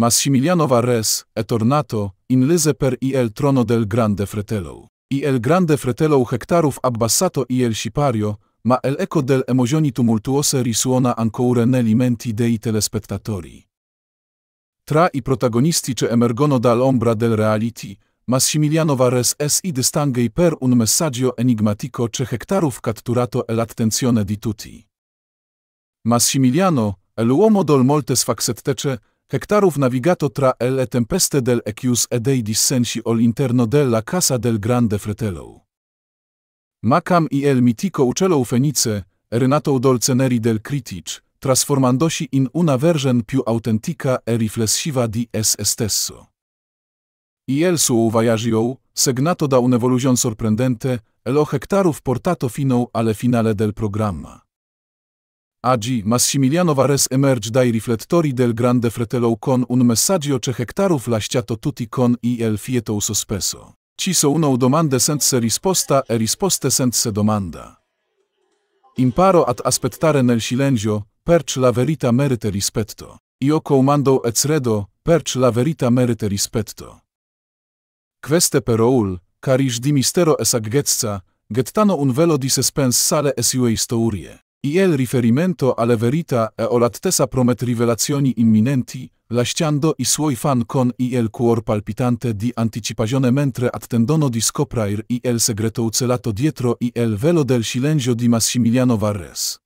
Massimiliano Varres, e tornato, in lize per il trono del grande fratello. El grande fratello hectarów abbassato il sipario, ma l'eco del emozioni tumultuose risuona ancora menti dei telespettatori. Tra i protagonisti c'è emergono dall'ombra del reality, Massimiliano Vares es i distangei per un messaggio enigmatico c'è hectarów catturato e l'attenzione di tutti. Massimiliano, e l'uomo dol molte faxettece, hektarów navigato tra le tempeste del equius e dei dissensi all interno della casa del grande fratello. Macam i el mitico uccello fenice, renato dolceneri del critic, trasformandosi in una version più autentica e riflessiva di es stesso. I el suo viaggio, segnato da un'evoluzione sorprendente, lo hektarów portato fino alle finale del programma. Adi, Massimiliano Vares emerge dai riflettori del grande fratello con un messaggio che hectarów laściato tutti con el fieto sospeso. Ci sono domande senza risposta e risposte senza domanda. Imparo ad aspettare nel silenzio, perch la verita merite rispetto. Io comando e credo, perch la verita merite rispetto. Queste peroul, caris di mistero e saggezza, gettano un velo di suspense sale e sue stourie. Il riferimento alle verità e olattesa attesa promet rivelazioni imminenti, lasciando i suoi fan con il cuor palpitante di anticipazione mentre attendono di scoprire il segreto ucelato dietro il velo del silenzio di Massimiliano Varres.